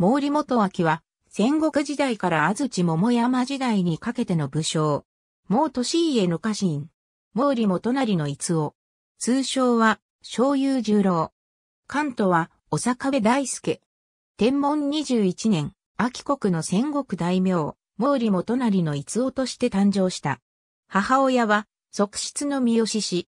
毛利元明は、戦国時代から安土桃山時代にかけての武将。毛利家の家臣。毛利元成の逸夫。通称は、昭遊十郎。関東は、お坂部大輔。天文21年、秋国の戦国大名、毛利元成の逸夫として誕生した。母親は、側室の三好氏。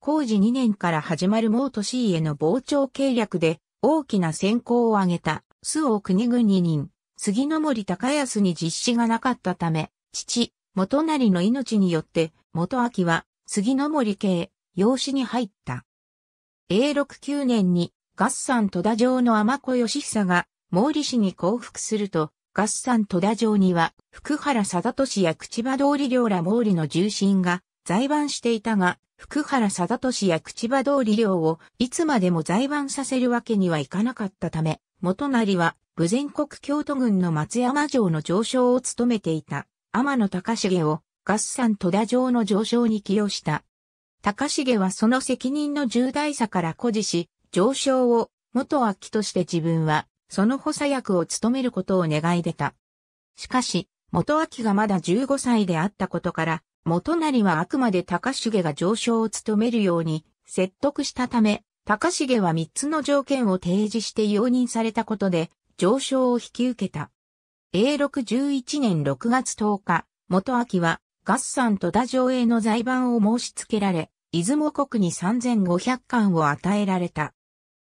工事2年から始まる毛利家への傍聴計略で、大きな先行を挙げた。須王国々人、杉の森高安に実施がなかったため、父、元成の命によって、元明は、杉の森家へ、養子に入った。永禄九年に、合算戸田城の天子義久が、毛利氏に降伏すると、合算戸田城には、福原貞俊や口場通り領ら毛利の重臣が在番していたが、福原貞俊や口場通り寮をいつまでも在番させるわけにはいかなかったため、元成は、武前国京都軍の松山城の上昇を務めていた、天野隆重を、合算戸田城の上昇に起用した。隆重はその責任の重大さから誇示し、上昇を、元秋として自分は、その補佐役を務めることを願い出た。しかし、元秋がまだ15歳であったことから、元成はあくまで高重が上昇を務めるように説得したため、高重は3つの条件を提示して容認されたことで、上昇を引き受けた。A611 年6月10日、元明は、合算と田上への財番を申し付けられ、出雲国に3500巻を与えられた。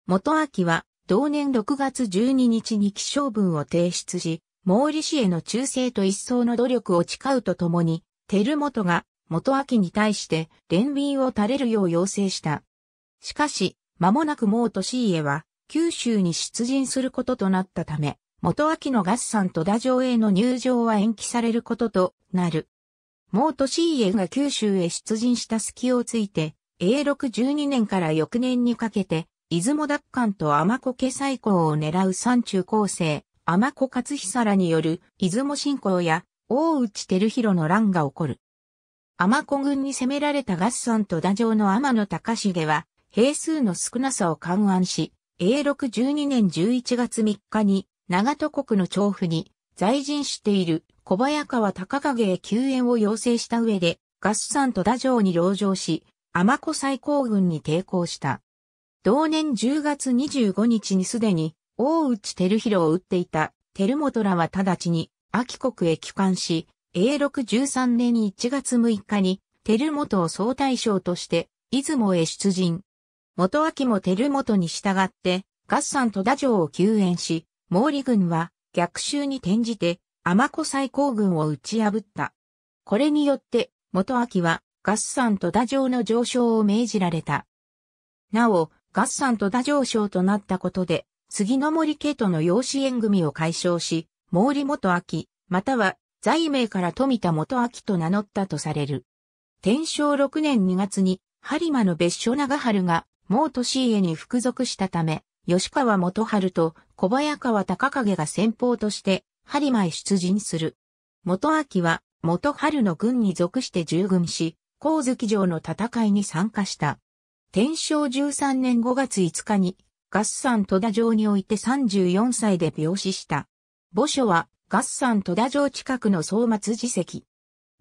元明は、同年6月12日に起承文を提出し、毛利氏への忠誠と一層の努力を誓うとともに、照本が元明に対して連便を垂れるよう要請した。しかし、間もなく毛利氏家は九州に出陣することとなったため、元明の合算と田城への入場は延期されることとなる。毛利氏家が九州へ出陣した隙をついて、永禄12年から翌年にかけて、出雲奪還と天子家再興を狙う山中高生、天子勝久らによる出雲信仰や大内照弘の乱が起こる。天子軍に攻められた合村と打城の天野隆重は、兵数の少なさを勘案し、永禄12年11月3日に、長戸国の調布に在陣している小早川隆景へ救援を要請した上で、合算と打城に籠城し、天子最高軍に抵抗した。同年10月25日にすでに、大内照弘を撃っていた、照本らは直ちに、秋国へ帰還し、永禄13年1月6日に、照元を総大将として、出雲へ出陣。元秋も照元に従って、合山戸田城を救援し、毛利軍は逆襲に転じて、天子最高軍を打ち破った。これによって、元秋は合山戸田城の上昇を命じられた。なお、合山戸田上昇となったことで、杉の森家との養子縁組を解消し、毛利元明、または財名から富田元明と名乗ったとされる。天正6年2月に、播磨の別所長春が、毛利家に服属したため、吉川元春と小早川隆景が先方として、播磨へ出陣する。元明は、元春の軍に属して従軍し、光月城の戦いに参加した。天正13年5月5日に、合算戸田城において34歳で病死した。墓所は、合山戸田城近くの総末寺石。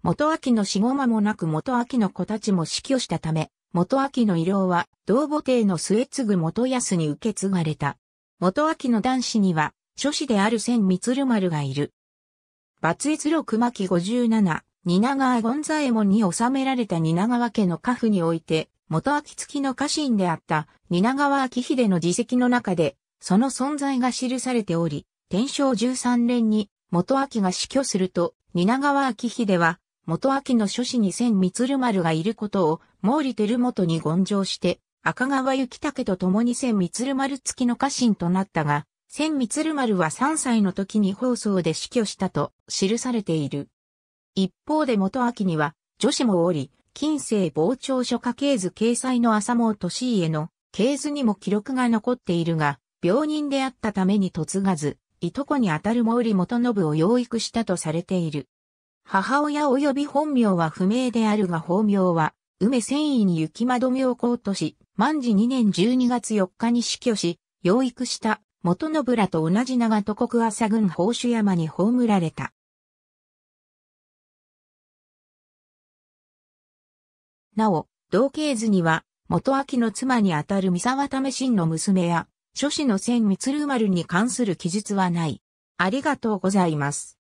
元秋の死後間もなく元秋の子たちも死去したため、元秋の慰労は、同母帝の末継元康に受け継がれた。元秋の男子には、諸子である千光丸がいる。抜越録巻五十七、蜷川権左衛門に収められた蜷川家の家父において、元秋付きの家臣であった蜷川明秀の自責の中で、その存在が記されており、天正13年に元明が死去すると、蜷川明秀は、元明の諸子に千鶴丸がいることを、毛利輝元に言上して、赤川幸武と共に千鶴丸付きの家臣となったが、千鶴丸は3歳の時に放送で死去したと記されている。一方で元秋には、女子もおり、近世傍聴書家系図掲載の浅毛利家の系図にも記録が残っているが、病人であったために嫁がず、いとこにあたる毛利元信を養育したとされている。母親及び本名は不明であるが法名は、梅繊維に雪窓妙高とし、万事2年12月4日に死去し、養育した元信らと同じ長戸国朝軍宝珠山に葬られた。なお、同系図には、元秋の妻にあたる三沢為新の娘や、諸子の千満丸に関する記述はない。ありがとうございます。